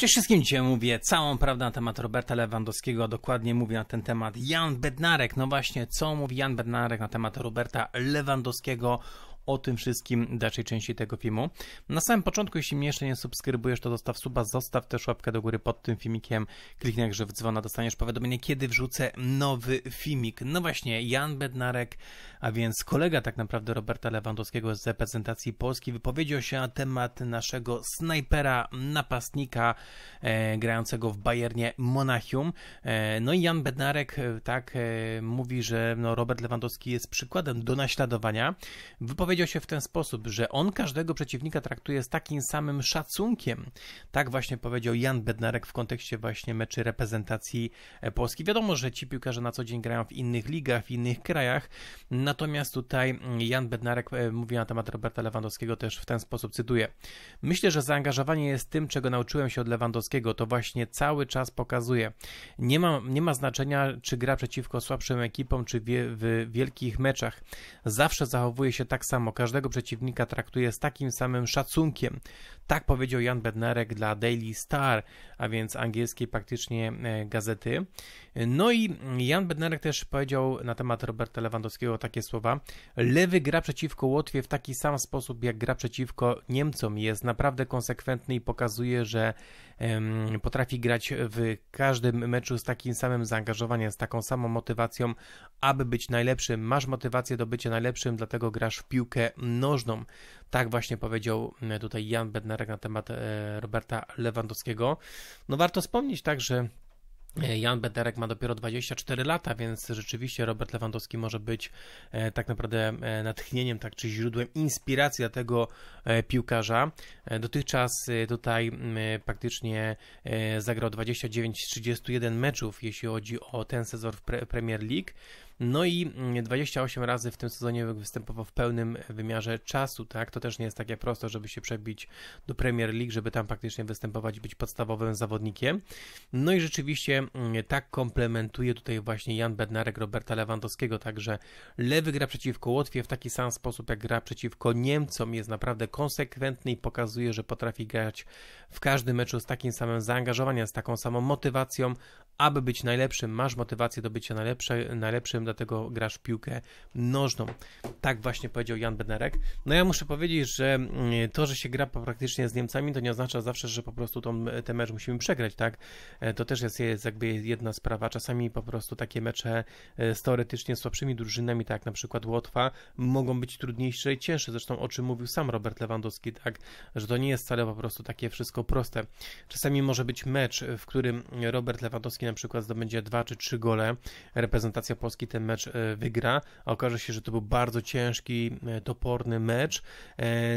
Cześć wszystkim, dzisiaj mówię całą prawdę na temat Roberta Lewandowskiego, dokładnie mówię na ten temat Jan Bednarek. No właśnie, co mówi Jan Bednarek na temat Roberta Lewandowskiego? o tym wszystkim w dalszej części tego filmu. Na samym początku, jeśli mnie jeszcze nie subskrybujesz, to zostaw suba, zostaw też łapkę do góry pod tym filmikiem, kliknij także w dzwona, dostaniesz powiadomienie, kiedy wrzucę nowy filmik. No właśnie, Jan Bednarek a więc kolega tak naprawdę Roberta Lewandowskiego z reprezentacji Polski, wypowiedział się na temat naszego snajpera, napastnika e, grającego w Bayernie Monachium. E, no i Jan Bednarek e, tak e, mówi, że no, Robert Lewandowski jest przykładem do naśladowania. Wypowiedział się w ten sposób, że on każdego przeciwnika traktuje z takim samym szacunkiem. Tak właśnie powiedział Jan Bednarek w kontekście właśnie meczy reprezentacji e, Polski. Wiadomo, że ci piłkarze na co dzień grają w innych ligach, w innych krajach, Natomiast tutaj mm, Jan Bednarek e, mówi na temat Roberta Lewandowskiego też w ten sposób, cytuję. Myślę, że zaangażowanie jest tym, czego nauczyłem się od Lewandowskiego. To właśnie cały czas pokazuje. Nie ma, nie ma znaczenia, czy gra przeciwko słabszym ekipom, czy wie, w wielkich meczach. Zawsze zachowuje się tak samo. Każdego przeciwnika traktuje z takim samym szacunkiem. Tak powiedział Jan Bednarek dla Daily Star, a więc angielskiej praktycznie e, gazety. No i Jan Bednarek też powiedział na temat Roberta Lewandowskiego takie słowa. Lewy gra przeciwko Łotwie w taki sam sposób, jak gra przeciwko Niemcom. Jest naprawdę konsekwentny i pokazuje, że um, potrafi grać w każdym meczu z takim samym zaangażowaniem, z taką samą motywacją, aby być najlepszym. Masz motywację do bycia najlepszym, dlatego grasz w piłkę nożną. Tak właśnie powiedział e, tutaj Jan Bednarek na temat e, Roberta Lewandowskiego. No warto wspomnieć także, że E, Jan Bederek ma dopiero 24 lata, więc rzeczywiście Robert Lewandowski może być e, tak naprawdę e, natchnieniem, tak czy źródłem inspiracji dla tego piłkarza. Dotychczas tutaj praktycznie zagrał 29 31 meczów, jeśli chodzi o ten sezon w Premier League. No i 28 mm, razy w tym sezonie występował w pełnym wymiarze czasu, tak? To też nie jest takie proste, żeby się przebić do Premier League, żeby tam praktycznie występować i być podstawowym zawodnikiem. No i rzeczywiście mm, tak komplementuje tutaj właśnie Jan Bednarek Roberta Lewandowskiego, także lewy gra przeciwko Łotwie w taki sam sposób, jak gra przeciwko Niemcom, jest naprawdę konsekwentny i pokazuje, że potrafi grać w każdym meczu z takim samym zaangażowaniem, z taką samą motywacją, aby być najlepszym, masz motywację do bycia najlepszy, najlepszym, dlatego grasz w piłkę nożną. Tak właśnie powiedział Jan Benerek. No ja muszę powiedzieć, że mm, to, że się gra praktycznie z Niemcami, to nie oznacza zawsze, że po prostu tą, e, ten mecz musimy przegrać, tak? E, to też jest, jest jakby jedna sprawa. Czasami po prostu takie mecze e, z teoretycznie słabszymi drużynami, tak jak na przykład Łotwa, mogą być trudniejsze i cięższe. Zresztą o czym mówił sam Robert Lewandowski, tak? Że to nie jest wcale po prostu takie wszystko proste. Czasami może być mecz, w którym Robert Lewandowski na przykład zdobędzie dwa czy trzy gole, reprezentacja Polski ten mecz e, wygra, a okaże się, że to był bardzo ciężki, e, toporny mecz,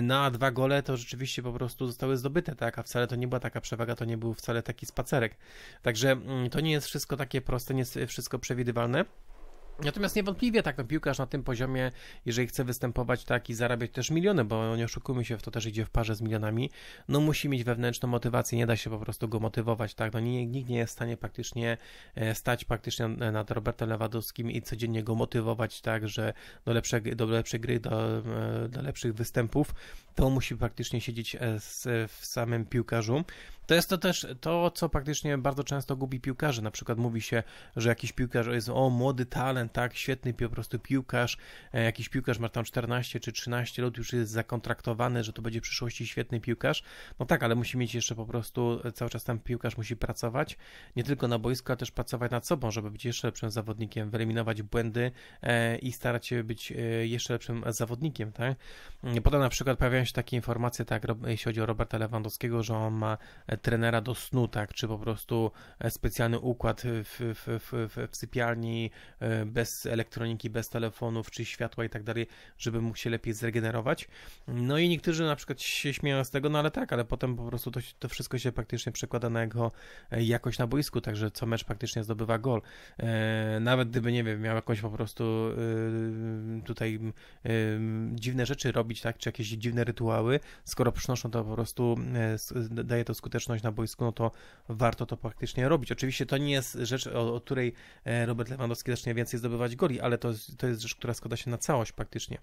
na e, no, dwa gole to rzeczywiście po prostu zostały zdobyte, tak, a wcale to nie była taka przewaga, to nie był wcale taki spacerek. Także mm, to nie jest wszystko takie proste, nie jest wszystko przewidywalne. Natomiast niewątpliwie tak, no piłkarz na tym poziomie, jeżeli chce występować tak i zarabiać też miliony, bo nie oszukujmy się, w to też idzie w parze z milionami, no musi mieć wewnętrzną motywację, nie da się po prostu go motywować, tak, no nikt nie jest w stanie praktycznie e, stać praktycznie nad Robertem Lewandowskim i codziennie go motywować, tak, że do lepszej, do lepszej gry, do, e, do lepszych występów, to musi praktycznie siedzieć e, w samym piłkarzu, to jest to też to, co praktycznie bardzo często gubi piłkarze Na przykład mówi się, że jakiś piłkarz jest o młody talent, tak, świetny po prostu piłkarz, e, jakiś piłkarz ma tam 14 czy 13 lat, już jest zakontraktowany, że to będzie w przyszłości świetny piłkarz. No tak, ale musi mieć jeszcze po prostu e, cały czas tam piłkarz musi pracować, nie tylko na boisku, ale też pracować nad sobą, żeby być jeszcze lepszym zawodnikiem, wyeliminować błędy e, i starać się być jeszcze lepszym zawodnikiem, tak? Potem na przykład pojawiają się takie informacje, tak, jeśli chodzi o Roberta Lewandowskiego, że on ma trenera do snu, tak, czy po prostu e, specjalny układ w, w, w, w sypialni e, bez elektroniki, bez telefonów, czy światła i tak dalej, żeby mógł się lepiej zregenerować. No i niektórzy na przykład się śmieją z tego, no ale tak, ale potem po prostu to, to wszystko się praktycznie przekłada na jego e, jakość na boisku, także co mecz praktycznie zdobywa gol. Nawet gdyby, nie wiem, miał jakąś po prostu tutaj dziwne rzeczy robić, tak, czy jakieś dziwne rytuały, skoro przynoszą to po prostu, daje to skuteczność skuteczność na boisku, no to warto to praktycznie robić. Oczywiście to nie jest rzecz, o, o której e, Robert Lewandowski zacznie więcej zdobywać goli, ale to, jest, to jest rzecz, która składa się na całość praktycznie.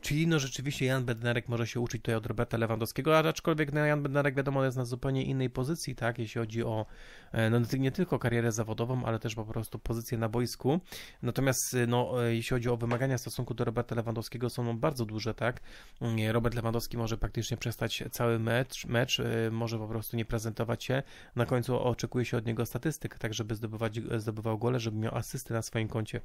Czyli no rzeczywiście Jan Bednarek może się uczyć tutaj od Roberta Lewandowskiego, a aczkolwiek no, Jan Bednarek wiadomo jest na zupełnie innej pozycji, tak, jeśli chodzi o e, no, nie tylko karierę zawodową, ale też po prostu pozycję na boisku. Natomiast e, no, jeśli chodzi o wymagania w stosunku do Roberta Lewandowskiego są bardzo duże, tak. Mm, Robert Lewandowski może praktycznie przestać cały mecz, mecz może po prostu nie prezentować się. Na końcu oczekuje się od niego statystyk, tak żeby zdobywać, zdobywał gole, żeby miał asysty na swoim koncie.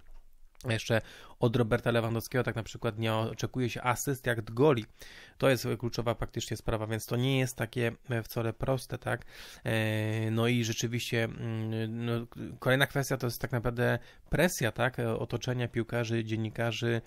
Jeszcze od Roberta Lewandowskiego tak na przykład nie oczekuje się asyst jak goli. To jest kluczowa praktycznie sprawa, więc to nie jest takie e, wcale proste, tak? E, no i rzeczywiście mm, no, kolejna kwestia to jest tak naprawdę presja, tak? E, otoczenia piłkarzy, dziennikarzy,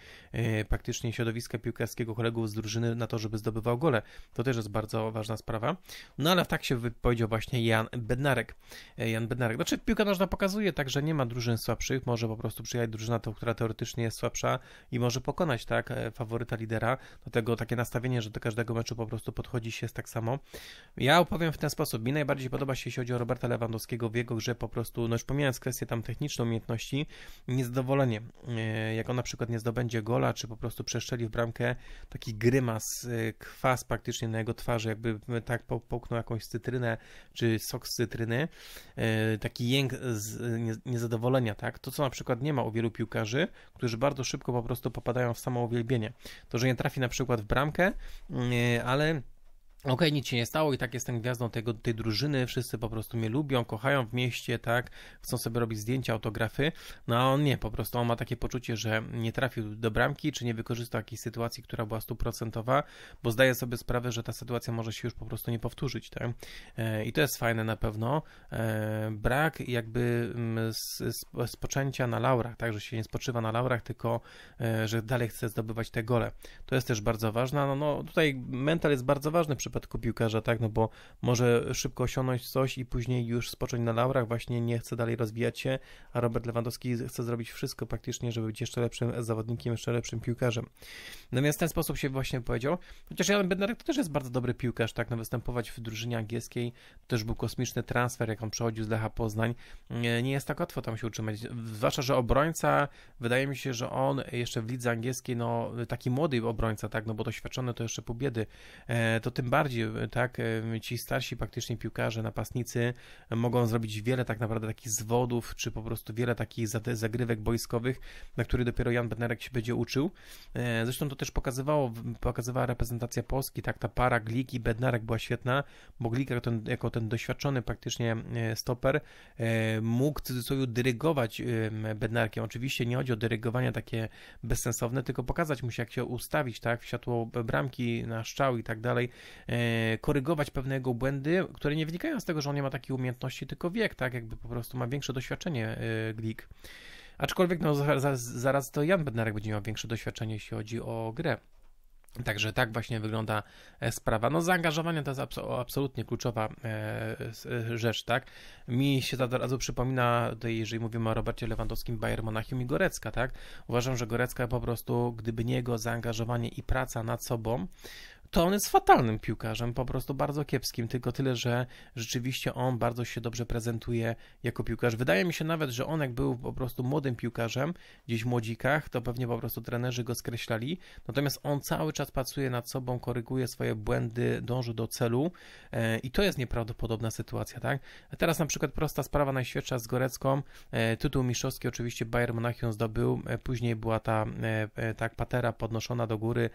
praktycznie środowiska piłkarskiego, kolegów z drużyny na to, żeby zdobywał gole. To też jest bardzo ważna sprawa. No ale tak się wypowiedział właśnie Jan Bednarek. Jan Bednarek. Znaczy piłka nożna pokazuje tak, że nie ma drużyn słabszych, może po prostu przyjechać drużyna, to która teoretycznie jest słabsza i może pokonać, tak, e, faworyta lidera. dlatego takie nastawienie, że do każdego meczu po prostu podchodzi się tak samo. Ja opowiem w ten sposób. Mi najbardziej podoba się, jeśli chodzi o Roberta Lewandowskiego w jego grze po prostu, no już pomijając kwestię tam techniczną umiejętności, niezadowolenie. E, jak on na przykład nie zdobędzie gola, czy po prostu przestrzeli w bramkę, taki grymas, e, kwas praktycznie na jego twarzy, jakby tak połknął jakąś cytrynę, czy sok z cytryny, taki jęk z niezadowolenia, tak? To, co na przykład nie ma u wielu piłkarzy, piłkarzy, którzy bardzo szybko po prostu popadają w samo uwielbienie. To, że nie trafi na przykład w bramkę, mm, ale Okej, okay, nic się nie stało i tak jestem gwiazdą tego, tej drużyny, wszyscy po prostu mnie lubią, kochają w mieście, tak, chcą sobie robić zdjęcia, autografy, no a on nie, po prostu on ma takie poczucie, że nie trafił do bramki, czy nie wykorzystał jakiejś sytuacji, która była stuprocentowa, bo zdaje sobie sprawę, że ta sytuacja może się już po prostu nie powtórzyć, tak, e, i to jest fajne na pewno, e, brak jakby mm, spoczęcia na laurach, tak, że się nie spoczywa na laurach, tylko, e, że dalej chce zdobywać te gole, to jest też bardzo ważne, no, no tutaj mental jest bardzo ważny przy przypadku piłkarza, tak, no bo może szybko osiągnąć coś i później już spocząć na laurach, właśnie nie chce dalej rozwijać się, a Robert Lewandowski chce zrobić wszystko praktycznie, żeby być jeszcze lepszym zawodnikiem, jeszcze lepszym piłkarzem. Natomiast w ten sposób się właśnie powiedział, chociaż Jan Bednarek to też jest bardzo dobry piłkarz, tak, no występować w drużynie angielskiej, też był kosmiczny transfer, jak on przechodził z Lecha Poznań. Nie jest tak łatwo tam się utrzymać, zwłaszcza, że obrońca, wydaje mi się, że on jeszcze w lidze angielskiej, no taki młody obrońca, tak, no bo doświadczony to jeszcze po biedy, e, to tym bardziej, tak, e, ci starsi praktycznie piłkarze, napastnicy mogą zrobić wiele tak naprawdę takich zwodów, czy po prostu wiele takich zagrywek boiskowych, na który dopiero Jan Bednarek się będzie uczył. E, zresztą to też pokazywało, pokazywała reprezentacja Polski, tak, ta para Glik i Bednarek była świetna, bo Glik jako ten, jako ten ten doświadczony praktycznie e, stoper e, mógł w cudzysłowie dyrygować e, Bednarkiem. Oczywiście nie chodzi o dyrygowanie takie bezsensowne, tylko pokazać mu się, jak się ustawić, tak, w światło bramki, na szczał i tak dalej, korygować pewne jego błędy, które nie wynikają z tego, że on nie ma takiej umiejętności, tylko wiek, tak, jakby po prostu ma większe doświadczenie Glik. Aczkolwiek no, zaraz, zaraz to Jan Bednarek będzie miał większe doświadczenie, jeśli chodzi o grę. Także tak właśnie wygląda e, sprawa. No zaangażowanie to jest absolutnie kluczowa e, e, rzecz, tak? Mi się to od razu przypomina, tutaj, jeżeli mówimy o Robercie Lewandowskim, Bayern Monachium i Gorecka, tak? Uważam, że Gorecka po prostu, gdyby nie jego zaangażowanie i praca nad sobą, to on jest fatalnym piłkarzem, po prostu bardzo kiepskim, tylko tyle, że rzeczywiście on bardzo się dobrze prezentuje jako piłkarz. Wydaje mi się nawet, że on jak był po prostu młodym piłkarzem, gdzieś w młodzikach, to pewnie po prostu trenerzy go skreślali, natomiast on cały czas pracuje nad sobą, koryguje swoje błędy, dąży do celu e, i to jest nieprawdopodobna sytuacja, tak? A teraz na przykład prosta sprawa najświeższa z Gorecką, e, tytuł mistrzowski oczywiście Bayern Monachium zdobył, e, później była ta tak patera podnoszona do góry,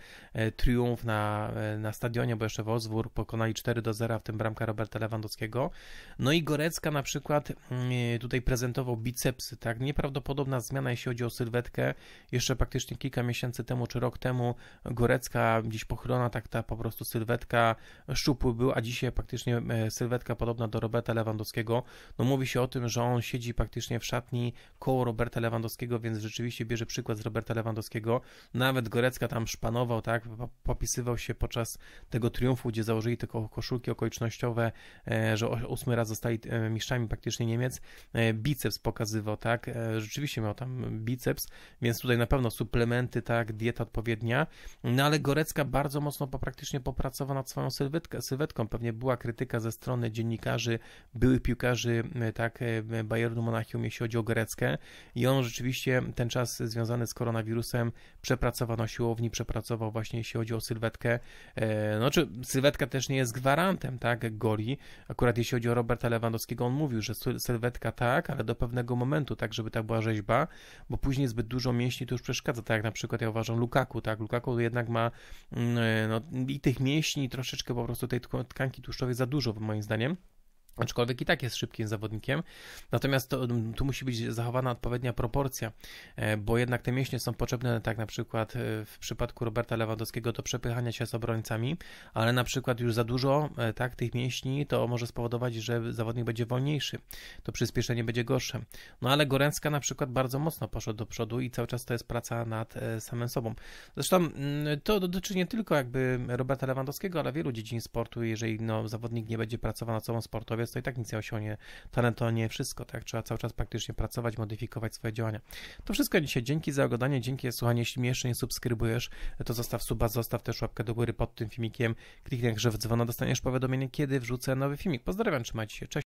triumf na na stadionie, bo jeszcze Wolfsburg pokonali 4 do 0, w tym bramka Roberta Lewandowskiego. No i Gorecka na przykład mm, e, tutaj prezentował bicepsy, tak? Nieprawdopodobna zmiana, jeśli chodzi o sylwetkę. Jeszcze praktycznie kilka miesięcy temu czy rok temu Gorecka gdzieś pochylona, tak ta po prostu sylwetka szczupły był, a dzisiaj praktycznie e, sylwetka podobna do Roberta Lewandowskiego. No mówi się o tym, że on siedzi praktycznie w szatni koło Roberta Lewandowskiego, więc rzeczywiście bierze przykład z Roberta Lewandowskiego. Nawet Gorecka tam szpanował, tak? Popisywał się po podczas tego triumfu, gdzie założyli te koszulki okolicznościowe, e, że ósmy raz zostali e, mistrzami praktycznie Niemiec, e, biceps pokazywał, tak? Rzeczywiście miał tam biceps, więc tutaj na pewno suplementy, tak, dieta odpowiednia. No ale Gorecka bardzo mocno praktycznie popracowała nad swoją sylwetkę, sylwetką. Pewnie była krytyka ze strony dziennikarzy, byłych piłkarzy, tak, Bayernu Monachium, jeśli chodzi o Goreckę. I on rzeczywiście ten czas związany z koronawirusem przepracował na siłowni, przepracował właśnie jeśli chodzi o sylwetkę. E, no czy sylwetka też nie jest gwarantem, tak, goli. Akurat jeśli chodzi o Roberta Lewandowskiego, on mówił, że sylwetka tak, ale do pewnego momentu, tak, żeby tak była rzeźba, bo później zbyt dużo mięśni to już przeszkadza, tak jak na przykład ja uważam Lukaku, tak, Lukaku jednak ma mm, e, no, i tych mięśni, i troszeczkę po prostu tej tkanki tłuszczowej za dużo, moim zdaniem. Aczkolwiek i tak jest szybkim zawodnikiem, natomiast to, mm, tu musi być zachowana odpowiednia proporcja, e, bo jednak te mięśnie są potrzebne, tak na przykład e, w przypadku Roberta Lewandowskiego, do przepychania się z obrońcami, ale na przykład już za dużo e, tak, tych mięśni to może spowodować, że zawodnik będzie wolniejszy, to przyspieszenie będzie gorsze. No ale Goręcka na przykład bardzo mocno poszedł do przodu i cały czas to jest praca nad samym sobą. Zresztą mm, to dotyczy nie tylko jakby Roberta Lewandowskiego, ale wielu dziedzin sportu, jeżeli no, zawodnik nie będzie pracował nad sobą sportowie, to i tak nic nie osiągnie. Talent to nie wszystko, tak? Trzeba cały czas praktycznie pracować, modyfikować swoje działania. To wszystko dzisiaj. Dzięki za oglądanie, dzięki za słuchanie. Jeśli mnie jeszcze nie subskrybujesz, to zostaw suba, zostaw też łapkę do góry pod tym filmikiem. Kliknij także w dzwona, dostaniesz powiadomienie, kiedy wrzucę nowy filmik. Pozdrawiam, trzymajcie się, cześć.